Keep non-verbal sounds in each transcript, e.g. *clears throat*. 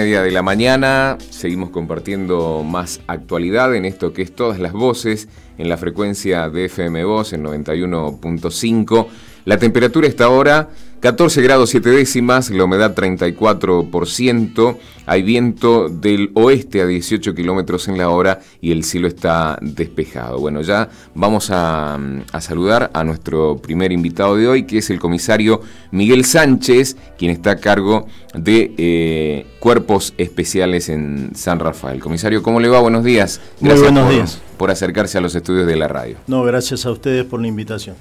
Media de la mañana, seguimos compartiendo más actualidad en esto que es todas las voces en la frecuencia de FM Voz en 91.5. La temperatura está ahora 14 grados 7 décimas, la humedad 34%, hay viento del oeste a 18 kilómetros en la hora y el cielo está despejado. Bueno, ya vamos mm, a, saludar a nuestro primer invitado de hoy, que es el comisario Miguel Sánchez, quien está a cargo de eh, Cuerpos Especiales en San Rafael. Comisario, ¿cómo le va? Buenos días. Gracias Muy buenos días. por acercarse a los estudios de la radio. No, gracias a ustedes por la invitación.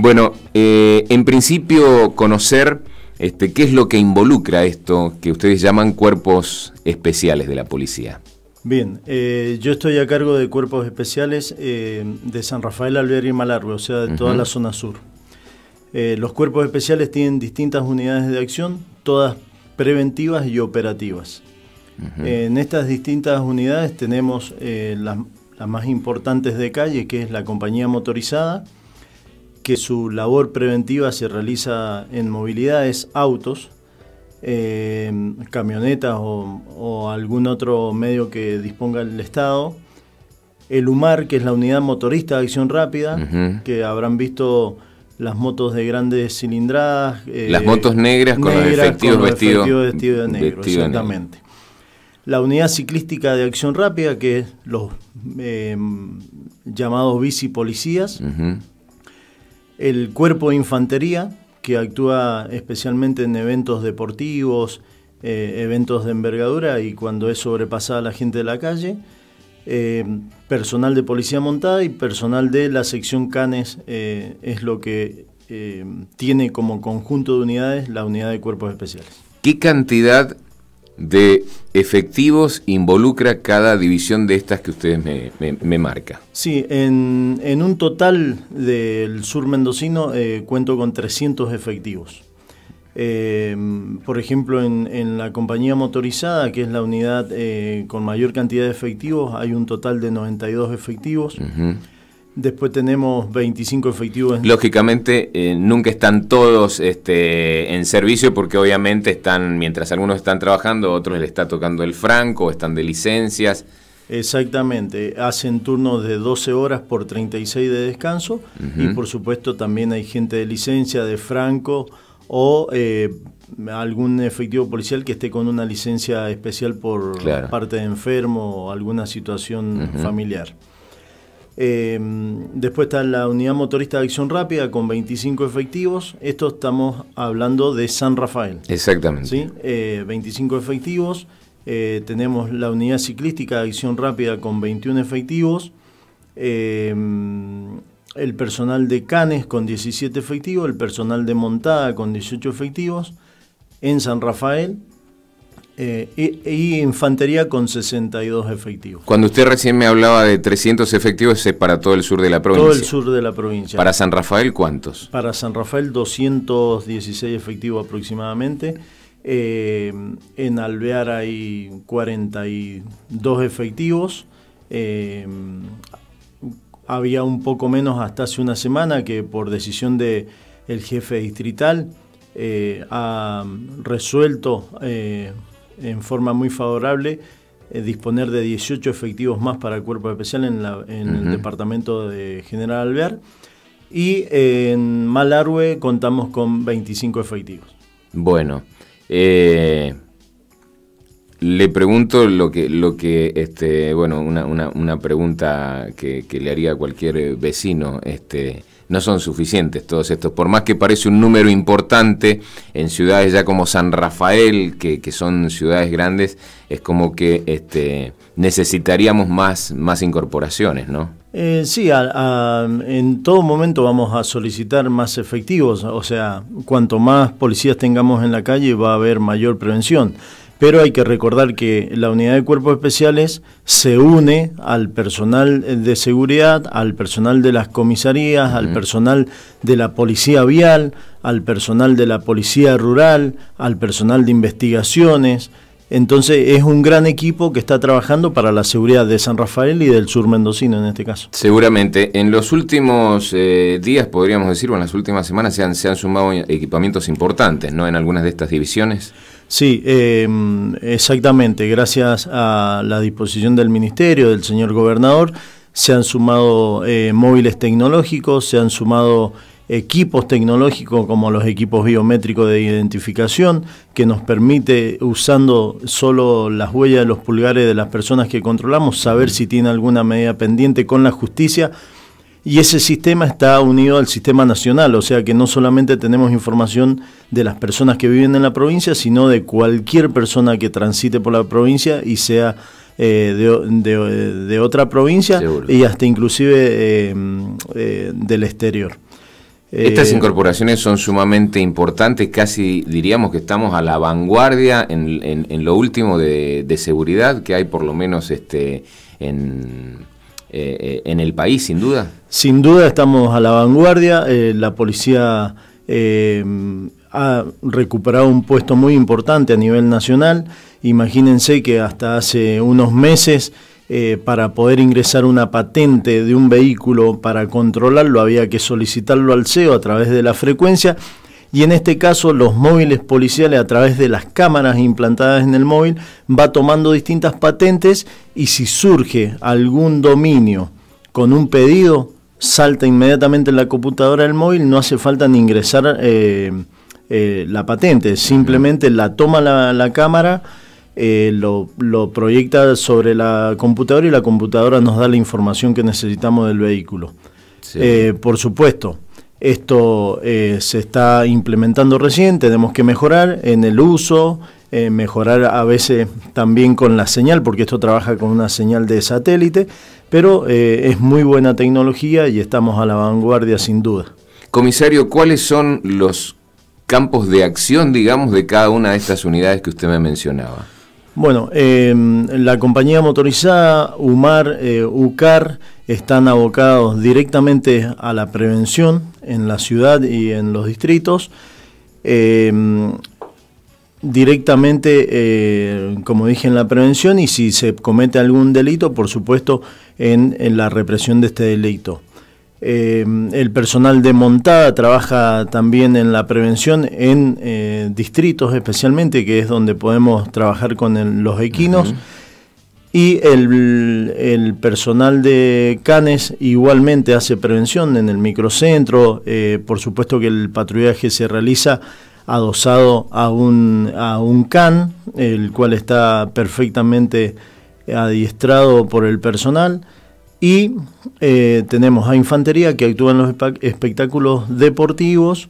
Bueno, eh, en principio conocer este, qué es lo que involucra esto que ustedes llaman cuerpos especiales de la policía. Bien, eh, yo estoy a cargo de cuerpos especiales eh, de San Rafael Alvear y Malarbe, o sea, de toda la zona sur. los cuerpos especiales tienen distintas unidades de acción, todas preventivas y operativas. En estas distintas unidades tenemos las, más importantes de calle, que es la compañía motorizada, que su labor preventiva se realiza en movilidades, autos, eh, camionetas o, algún otro medio que disponga el Estado. El UMAR, que es la unidad motorista de acción rápida, que habrán visto las motos de grandes cilindradas. Eh, las motos negras con los efectivos, de negro, exactamente. La unidad ciclística de acción rápida, que es los eh, llamados bici policías el cuerpo de infantería, que actúa especialmente en eventos deportivos, eh, eventos de envergadura y cuando es sobrepasada la gente de la calle, eh, personal de policía montada y personal de la sección Canes eh, es lo que tiene como conjunto de unidades la unidad de cuerpos especiales. ¿Qué cantidad de efectivos involucra cada división de estas que ustedes me, marca? Sí, en, un total del sur mendocino eh, cuento con 300 efectivos. Em, por ejemplo, en, en, la compañía motorizada, que es la unidad eh, con mayor cantidad de efectivos, hay un total de 92 efectivos. Después tenemos 25 efectivos. Lógicamente, eh, nunca están todos este, en servicio porque obviamente están, mientras algunos están trabajando, otros le está tocando el franco, están de licencias. Exactamente, hacen turnos de 12 horas por 36 de descanso y por supuesto también hay gente de licencia, de franco o eh, algún efectivo policial que esté con una licencia especial por parte de enfermo o alguna situación familiar. Em, después está la unidad motorista de acción rápida con 25 efectivos. Esto estamos hablando de San Rafael. Exactamente. ¿sí? 25 eh, efectivos. Eh, tenemos la unidad ciclística de acción rápida con 21 efectivos. Em, el personal de Canes con 17 efectivos. El personal de Montada con 18 efectivos. En San Rafael eh, y, infantería con 62 efectivos. Cuando usted recién me hablaba de 300 efectivos, es para todo el sur de la provincia. Todo el sur de la provincia. ¿Para San Rafael cuántos? Para San Rafael 216 efectivos aproximadamente. Eh, en Alvear hay 42 efectivos. Eh, había un poco menos hasta hace una semana que por decisión del el jefe distrital ha resuelto en forma muy favorable eh, disponer de 18 efectivos más para el cuerpo especial en, el departamento de General Alvear. Y eh, en Malarue contamos con 25 efectivos. Bueno, eh, le pregunto lo que, lo que este, bueno, una, una, una pregunta que, le haría cualquier vecino, este, no son suficientes todos estos. Por más que parece un número importante en ciudades ya como San Rafael, que, son ciudades grandes, es como que este, necesitaríamos más, más incorporaciones, ¿no? Eh, sí, en todo momento vamos a solicitar más efectivos, o sea, cuanto más policías tengamos en la calle va a haber mayor prevención pero hay que recordar que la unidad de cuerpos especiales se une al personal de seguridad, al personal de las comisarías, al personal de la policía vial, al personal de la policía rural, al personal de investigaciones. Entonces es un gran equipo que está trabajando para la seguridad de San Rafael y del sur mendocino en este caso. Seguramente. En los últimos eh, días, podríamos decir, o en las últimas semanas, se han, se han sumado equipamientos importantes, ¿no? En algunas de estas divisiones. Sí, em, exactamente. Gracias a la disposición del Ministerio, del señor gobernador, se han sumado eh, móviles tecnológicos, se han sumado equipos tecnológicos como los equipos biométricos de identificación, que nos permite, usando solo las huellas de los pulgares de las personas que controlamos, saber si tiene alguna medida pendiente con la justicia. Y ese sistema está unido al sistema nacional, o sea que no solamente tenemos información de las personas que viven en la provincia, sino de cualquier persona que transite por la provincia y sea eh, de, otra provincia y hasta inclusive eh, eh, del exterior. Estas incorporaciones son sumamente importantes, casi diríamos que estamos a la vanguardia en, lo último de, seguridad que hay por lo menos este, en, el país, sin duda. Sin duda estamos a la vanguardia, la policía ha recuperado un puesto muy importante a nivel nacional. Imagínense que hasta hace unos meses eh, para poder ingresar una patente de un vehículo para controlarlo había que solicitarlo al CEO a través de la frecuencia y en este caso los móviles policiales a través de las cámaras implantadas en el móvil va tomando distintas patentes y si surge algún dominio con un pedido salta inmediatamente en la computadora del móvil, no hace falta ni ingresar eh, eh, la patente, simplemente la toma la, cámara, eh, lo, proyecta sobre la computadora y la computadora nos da la información que necesitamos del vehículo. Eh, por supuesto, esto se está implementando recién, tenemos que mejorar en el uso, mejorar a veces también con la señal, porque esto trabaja con una señal de satélite, pero es muy buena tecnología y estamos a la vanguardia sin duda. Comisario, ¿cuáles son los campos de acción, digamos, de cada una de estas unidades que usted me mencionaba? Bueno, eh, la compañía motorizada, UMAR, eh, UCAR, están abocados directamente a la prevención en la ciudad y en los distritos. Eh, directamente, como dije, en la prevención y si se comete algún delito, por supuesto, en la represión de este delito. Em, el personal de montada trabaja también en la prevención en eh, distritos especialmente, que es donde podemos trabajar con los equinos. Y el, personal de Canes igualmente hace prevención en el microcentro. Eh, por supuesto que el patrullaje se realiza adosado a un, a un CAN, el cual está perfectamente adiestrado por el personal. Y eh, tenemos a infantería que actúa en los espectáculos deportivos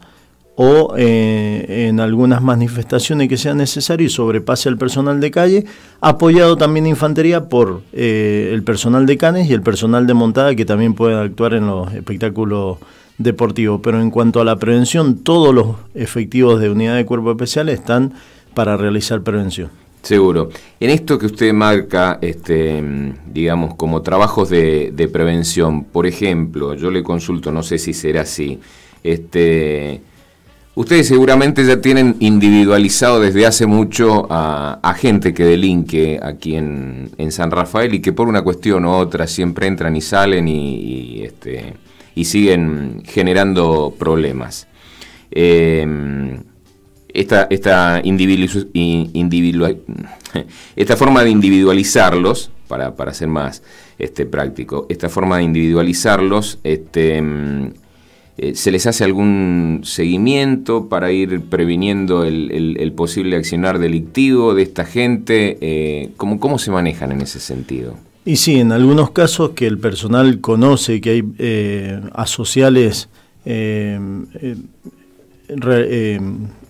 o eh, en algunas manifestaciones que sean necesarias y sobrepase al personal de calle, apoyado también infantería por eh, el personal de canes y el personal de montada que también puede actuar en los espectáculos deportivos. Pero en cuanto a la prevención, todos los efectivos de unidad de cuerpo especial están para realizar prevención. Seguro. En esto que usted marca, este, digamos, como trabajos de, prevención, por ejemplo, yo le consulto, no sé si será así, este, ustedes seguramente ya tienen individualizado desde hace mucho a, gente que delinque aquí en, San Rafael y que por una cuestión u otra siempre entran y salen y, este, y siguen generando problemas. Eh, esta, esta, *laughs* esta forma de individualizarlos, para, para, ser más este, práctico, esta forma de individualizarlos, este, mm, eh, ¿se les hace algún seguimiento para ir previniendo el, posible accionar delictivo de esta gente? Eh, ¿cómo, se manejan en ese sentido? Y sí, en algunos casos que el personal conoce que hay eh, asociales eh,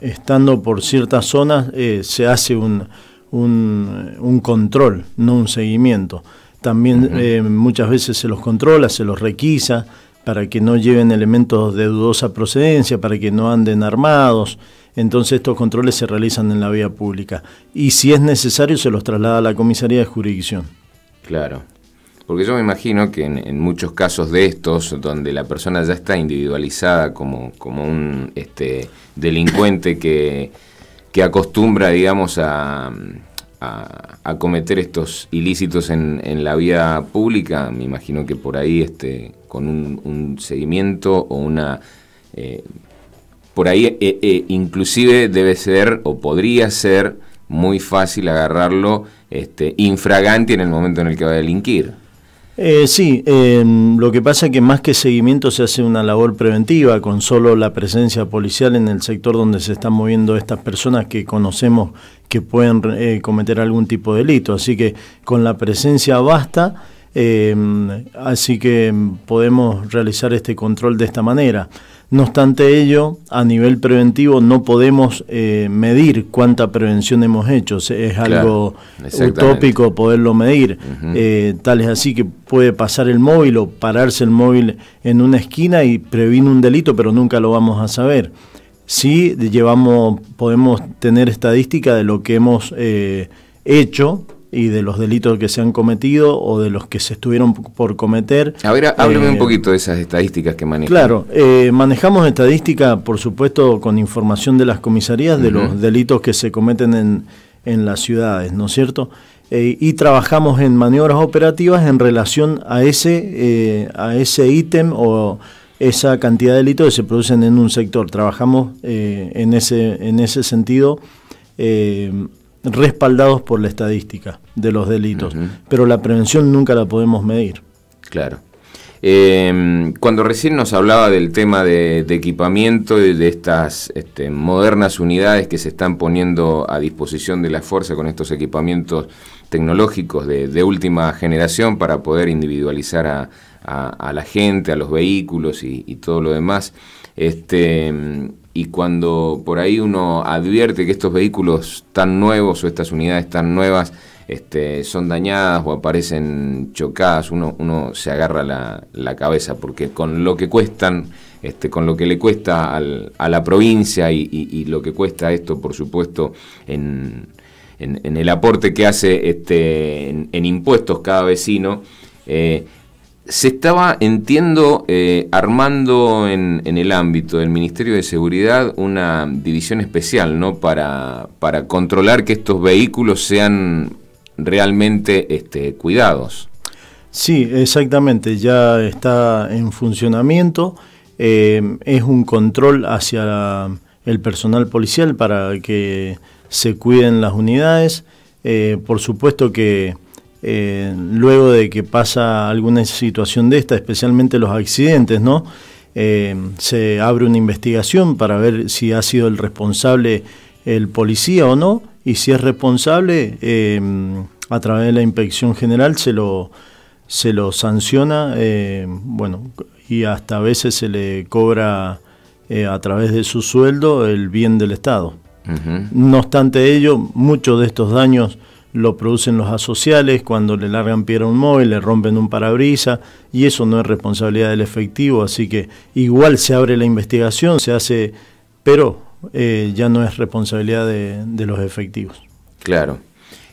estando por ciertas zonas eh, se hace un, un, control, no un seguimiento. También eh, muchas veces se los controla, se los requisa para que no lleven elementos de dudosa procedencia, para que no anden armados. Entonces estos controles se realizan en la vía pública y si es necesario se los traslada a la comisaría de jurisdicción. Claro, porque yo me imagino que en, muchos casos de estos, donde la persona ya está individualizada como, un este, delincuente que, acostumbra, digamos, a, cometer estos ilícitos en, la vida pública, me imagino que por ahí, este, con un, seguimiento o una... Eh, por ahí eh, eh, inclusive debe ser o podría ser muy fácil agarrarlo este, infragante en el momento en el que va a delinquir. Eh, sí, em, lo que pasa es que más que seguimiento se hace una labor preventiva con solo la presencia policial en el sector donde se están moviendo estas personas que conocemos que pueden eh, cometer algún tipo de delito. Así que con la presencia basta, em, así que podemos realizar este control de esta manera. No obstante ello, a nivel preventivo no podemos eh, medir cuánta prevención hemos hecho. Es algo utópico poderlo medir. Eh, tal es así que puede pasar el móvil o pararse el móvil en una esquina y previne un delito, pero nunca lo vamos a saber. Sí llevamos, podemos tener estadística de lo que hemos eh, hecho y de los delitos que se han cometido o de los que se estuvieron por cometer. A ver, hábleme eh, un poquito de esas estadísticas que manejamos. Claro, eh, manejamos estadística, por supuesto, con información de las comisarías de los delitos que se cometen en, en las ciudades, ¿no es cierto? Eh, y trabajamos en maniobras operativas en relación a ese a ese ítem o esa cantidad de delitos que se producen en un sector. Trabajamos en ese en ese sentido. Eh, respaldados por la estadística de los delitos, pero la prevención nunca la podemos medir. Claro. Eh, cuando recién nos hablaba del tema de, equipamiento y de estas este, modernas unidades que se están poniendo a disposición de la fuerza con estos equipamientos tecnológicos de, última generación para poder individualizar a, la gente, a los vehículos y, y todo lo demás, este, y cuando por ahí uno advierte que estos vehículos tan nuevos o estas unidades tan nuevas este, son dañadas o aparecen chocadas, uno, se agarra la, cabeza porque con lo que cuestan, este, con lo que le cuesta a la provincia y, lo que cuesta esto, por supuesto, en, el aporte que hace este, en, impuestos cada vecino, eh, se estaba, entiendo, eh, armando en, el ámbito del Ministerio de Seguridad una división especial, ¿no? Para, para controlar que estos vehículos sean realmente este, cuidados. Sí, exactamente, ya está en funcionamiento. Eh, es un control hacia el personal policial para que se cuiden las unidades. Eh, por supuesto que eh, luego de que pasa alguna situación de esta, especialmente los accidentes, ¿no? Eh, se abre una investigación para ver si ha sido el responsable el policía o no, y si es responsable, eh, a través de la inspección general se lo, se lo sanciona, bueno, y hasta a veces se le cobra a través de su sueldo el bien del Estado. No obstante ello, muchos de estos daños lo producen los asociales cuando le largan piedra a un móvil, le rompen un parabrisas y eso no es responsabilidad del efectivo, así que igual se abre la investigación, se hace, pero eh, ya no es responsabilidad de, de los efectivos. Claro.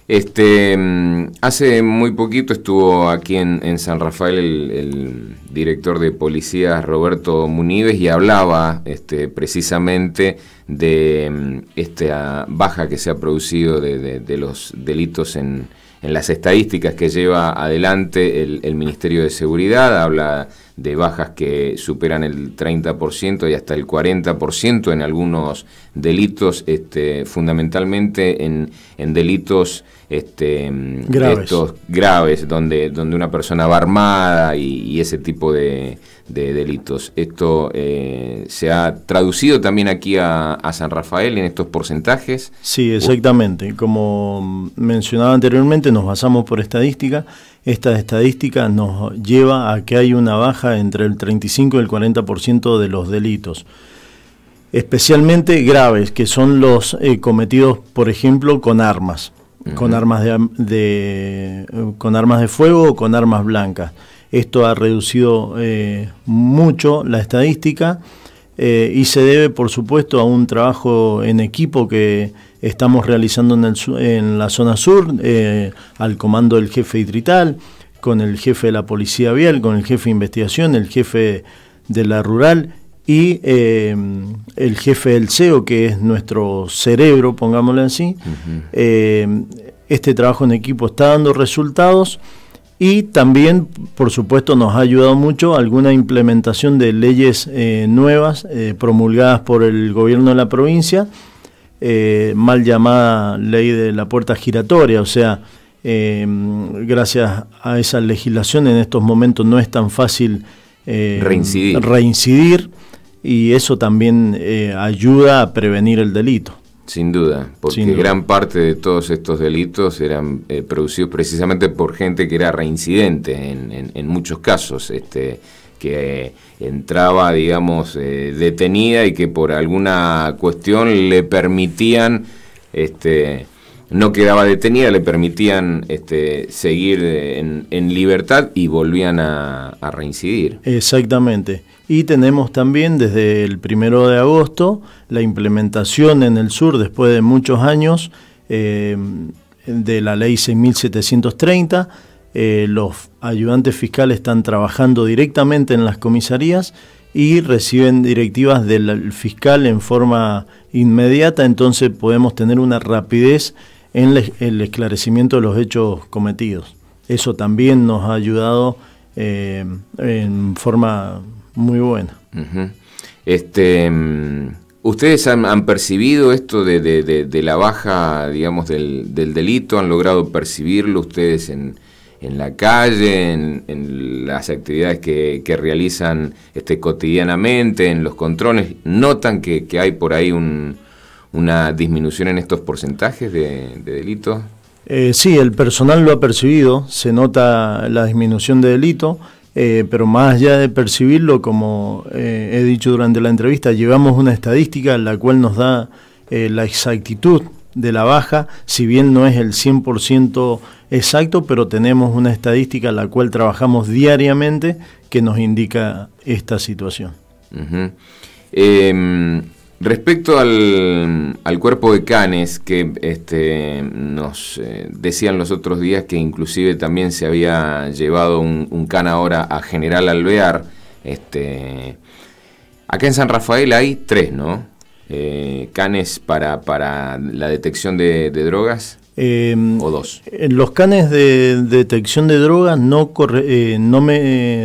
Este, mm, hace muy poquito estuvo aquí en, San Rafael el, director de policía Roberto Munives y hablaba este, precisamente de mm, esta baja que se ha producido de, los delitos en, las estadísticas que lleva adelante el, el Ministerio de Seguridad. Habla de bajas que superan el 30% y hasta el 40% en algunos delitos, este, fundamentalmente en, delitos este, graves. Estos graves, donde, donde una persona va armada y, ese tipo de, delitos. Esto eh, se ha traducido también aquí a, a, San Rafael en estos porcentajes. Sí, exactamente. Como mencionaba anteriormente, nos basamos por estadística esta estadística nos lleva a que hay una baja entre el 35 y el 40% de los delitos, especialmente graves, que son los eh, cometidos, por ejemplo, con armas, con armas de, eh, con armas de fuego o con armas blancas. Esto ha reducido eh, mucho la estadística eh, y se debe, por supuesto, a un trabajo en equipo que estamos realizando en, la zona sur, eh, al comando del jefe Hidrital, con el jefe de la Policía Vial, con el jefe de investigación, el jefe de la rural y eh, el jefe del CEO, que es nuestro cerebro, pongámosle así. este trabajo en equipo está dando resultados. Y también, por supuesto, nos ha ayudado mucho alguna implementación de leyes eh, nuevas eh, promulgadas por el gobierno de la provincia, eh, mal llamada ley de la puerta giratoria, o sea, gracias a esa legislación en estos momentos no es tan fácil reincidir. reincidir. y eso también ayuda a prevenir el delito. Sin duda, porque gran parte de todos estos delitos eran eh, producidos precisamente por gente que era reincidente en, muchos casos, este, que eh, entraba, digamos, eh, detenida y que por alguna cuestión le permitían, este, no quedaba detenida, le permitían este, seguir en, libertad y volvían a reincidir. Exactamente. Y tenemos también desde el primero de agosto la implementación en el sur, después de muchos años, eh, de la ley 6730. Eh, los ayudantes fiscales están trabajando directamente en las comisarías y reciben directivas del fiscal en forma inmediata, entonces podemos tener una rapidez en el esclarecimiento de los hechos cometidos. Eso también nos ha ayudado eh, en forma muy buena. Este. Mm, ¿Ustedes han, percibido esto de, la baja, digamos, del, delito? ¿Han logrado percibirlo ustedes en, en la calle, en, las actividades que, realizan este, cotidianamente, en los controles? ¿Notan que, hay por ahí una disminución en estos porcentajes de, delito? Eh, sí, el personal lo ha percibido, se nota la disminución de delito. Eh, pero más allá de percibirlo, como eh, he dicho durante la entrevista, llevamos una estadística en la cual nos da eh, la exactitud de la baja, si bien no es el 100% exacto, pero tenemos una estadística la cual trabajamos diariamente que nos indica esta situación. Respecto al, cuerpo de canes que este, nos eh, decían los otros días que inclusive también se había llevado un, can ahora a General Alvear, este, acá en San Rafael hay tres, ¿no? Eh, canes para, para la detección de drogas. Em, o dos. Los canes de, detección de drogas eh, no me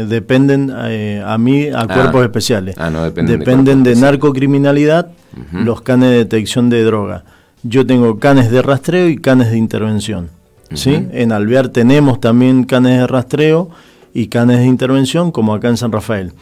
dependen eh, a mí a ah. cuerpos especiales. Ah, dependen, de, narcocriminalidad los canes de detección de droga. Yo tengo canes de rastreo y canes de intervención. En Alvear tenemos también canes de rastreo y canes de intervención como acá en San Rafael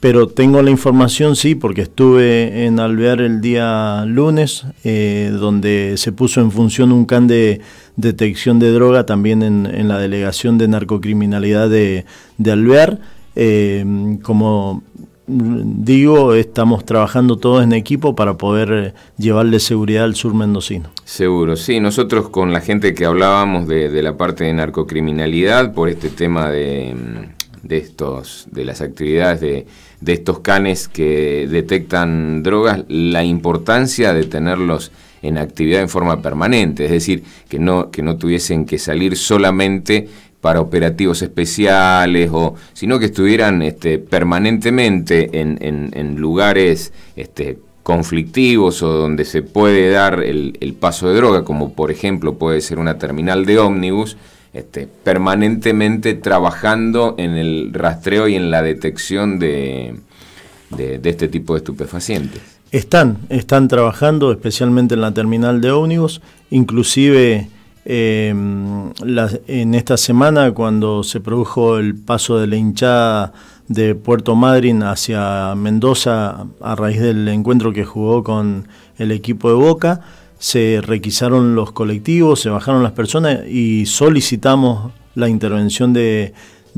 pero tengo la información, sí, porque estuve en Alvear el día lunes, eh, donde se puso en función un can de detección de droga también en, la delegación de narcocriminalidad de, Alvear. Eh, como digo, estamos trabajando todos en equipo para poder llevarle seguridad al sur mendocino. Seguro, sí. Nosotros con la gente que hablábamos de, de la parte de narcocriminalidad por este tema de mm, de, estos, de las actividades de, estos canes que detectan drogas, la importancia de tenerlos en actividad en forma permanente, es decir, que no, que no tuviesen que salir solamente para operativos especiales, o, sino que estuvieran este, permanentemente en, lugares este, conflictivos o donde se puede dar el, paso de droga, como por ejemplo puede ser una terminal de ómnibus, este, permanentemente trabajando en el rastreo y en la detección de, este tipo de estupefacientes. Están, están trabajando especialmente en la terminal de ómnibus, inclusive eh, en esta semana cuando se produjo el paso de la hinchada de Puerto Madryn hacia Mendoza a raíz del encuentro que jugó con el equipo de Boca, se requisaron los colectivos, se bajaron las personas y solicitamos la intervención de,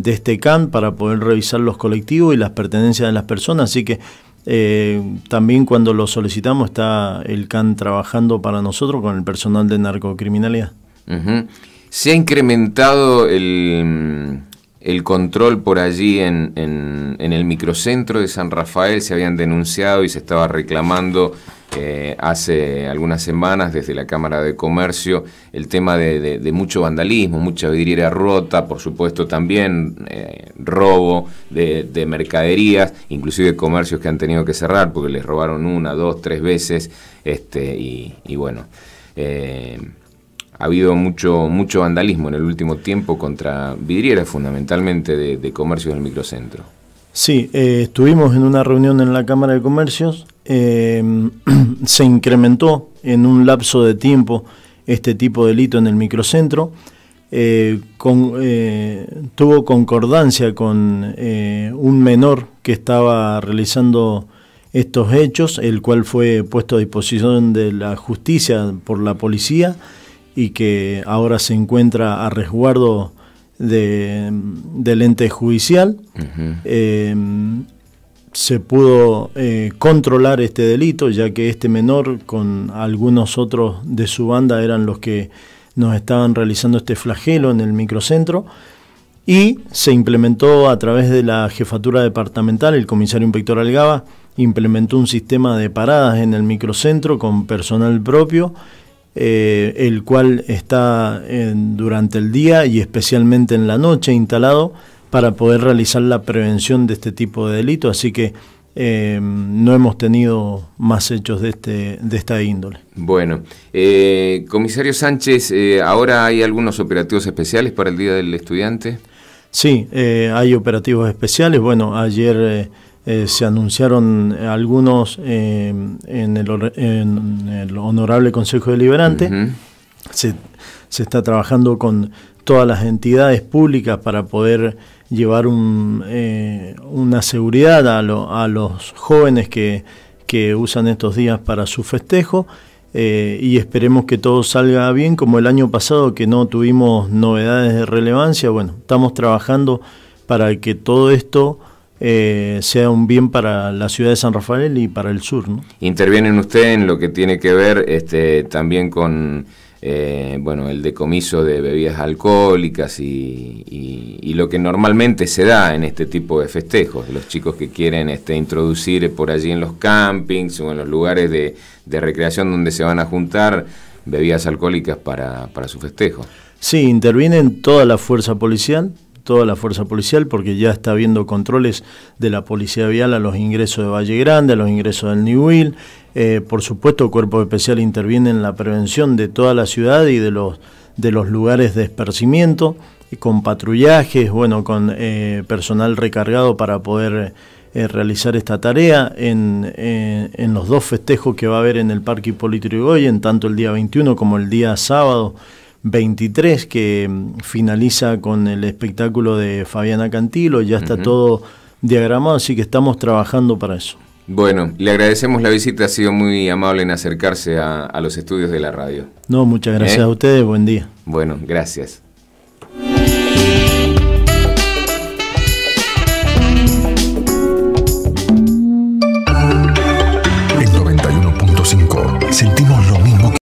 este CAN para poder revisar los colectivos y las pertenencias de las personas. Así que eh, también cuando lo solicitamos está el CAN trabajando para nosotros con el personal de narcocriminalidad. Se ha incrementado el el control por allí en, el microcentro de San Rafael, se habían denunciado y se estaba reclamando eh, hace algunas semanas desde la Cámara de Comercio el tema de, mucho vandalismo, mucha vidriera rota, por supuesto también eh, robo de, mercaderías, inclusive comercios que han tenido que cerrar porque les robaron una, dos, tres veces, este, y, bueno. Eh, ha habido mucho, mucho vandalismo en el último tiempo contra vidrieras fundamentalmente de, de comercios del microcentro. Sí, eh, estuvimos en una reunión en la Cámara de Comercios, em, *clears throat* se incrementó en un lapso de tiempo este tipo de delito en el microcentro, eh, eh, tuvo concordancia con un menor que estaba realizando estos hechos, el cual fue puesto a disposición de la justicia por la policía y que ahora se encuentra a resguardo del ente judicial. Eh, se pudo eh, controlar este delito, ya que este menor con algunos otros de su banda eran los que nos estaban realizando este flagelo en el microcentro y se implementó a través de la jefatura departamental, el comisario inspector Algaba implementó un sistema de paradas en el microcentro con personal propio eh, el cual está eh, durante el día y especialmente en la noche instalado para poder realizar la prevención de este tipo de delitos. Así que eh, no hemos tenido más hechos de, este, de esta índole. Bueno, comisario Sánchez, ahora hay algunos operativos especiales para el Día del Estudiante. Sí, hay operativos especiales. Bueno, ayer eh, se anunciaron eh, algunos eh, en, el, Honorable Consejo Deliberante. se, se, está trabajando con todas las entidades públicas para poder llevar una seguridad a, a, los jóvenes que, que usan estos días para su festejo. y esperemos que todo salga bien, como el año pasado que no tuvimos novedades de relevancia. Bueno, estamos trabajando para que todo esto eh, sea un bien para la ciudad de San Rafael y para el sur. ¿no? Intervienen usted en lo que tiene que ver este, también con eh, bueno, el decomiso de bebidas alcohólicas y, lo que normalmente se da en este tipo de festejos, los chicos que quieren este, introducir por allí en los campings o en los lugares de, recreación donde se van a juntar bebidas alcohólicas para, para su festejo. Sí, intervienen toda la fuerza policial, toda la fuerza policial porque ya está habiendo controles de la policía vial a los ingresos de Valle Grande, a los ingresos del Nihuil. Eh, por supuesto, el Cuerpo Especial interviene en la prevención de toda la ciudad y de los, de los lugares de esparcimiento, eh, con patrullajes, bueno, con eh, personal recargado para poder... realizar esta tarea en, en, los dos festejos que va a haber en el Parque Hipólito en tanto el día 21 como el día sábado, 23 que mm, finaliza con el espectáculo de Fabiana Cantilo, ya está todo diagramado, así que estamos trabajando para eso. Bueno, le agradecemos la visita, ha sido muy amable en acercarse a, los estudios de la radio. No, muchas gracias ¿Eh? a ustedes, buen día. Bueno, gracias.